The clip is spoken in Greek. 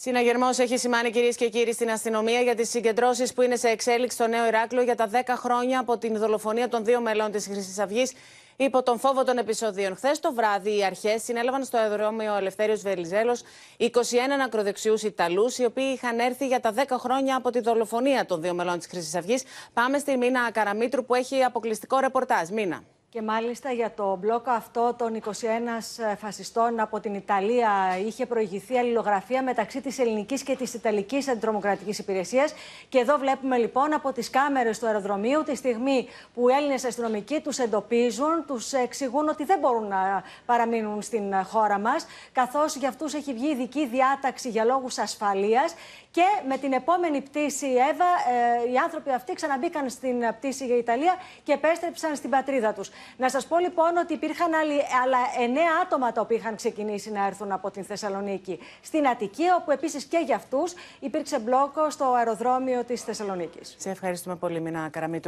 Συναγερμός έχει σημάνει κυρίες και κύριοι στην αστυνομία για τις συγκεντρώσεις που είναι σε εξέλιξη στο Νέο Ηράκλειο για τα 10 χρόνια από την δολοφονία των δύο μελών της Χρυσής Αυγής υπό τον φόβο των επεισοδίων. Χθες το βράδυ, οι αρχές συνέλαβαν στο αεροδρόμιο Ελευθέριο Βελιζέλο 21 ακροδεξιούς Ιταλούς, οι οποίοι είχαν έρθει για τα 10 χρόνια από τη δολοφονία των δύο μελών της Χρυσής Αυγής. Πάμε στη Μίνα Καραμίτρου που έχει αποκλειστικό ρεπορτάζ. Μίνα. Και μάλιστα για το μπλόκο αυτό των 21 ε, φασιστών από την Ιταλία είχε προηγηθεί αλληλογραφία μεταξύ της ελληνικής και της ιταλικής αντιτρομοκρατικής υπηρεσίας. Και εδώ βλέπουμε λοιπόν από τις κάμερες του αεροδρομίου τη στιγμή που οι Έλληνες αστυνομικοί τους εντοπίζουν, τους εξηγούν ότι δεν μπορούν να παραμείνουν στην χώρα μας, καθώς για αυτούς έχει βγει ειδική διάταξη για λόγους ασφαλείας και με την επόμενη πτήση η ΕΒΑ, οι άνθρωποι αυτοί ξαναμπήκαν στην πτήση για Ιταλία και επέστρεψαν στην πατρίδα τους. Να σας πω λοιπόν ότι υπήρχαν άλλοι, άλλα εννέα άτομα τα οποία είχαν ξεκινήσει να έρθουν από την Θεσσαλονίκη στην Αττική, όπου επίσης και για αυτούς υπήρξε μπλόκο στο αεροδρόμιο της Θεσσαλονίκης. Σε ευχαριστούμε πολύ, Μινά καραμητρού.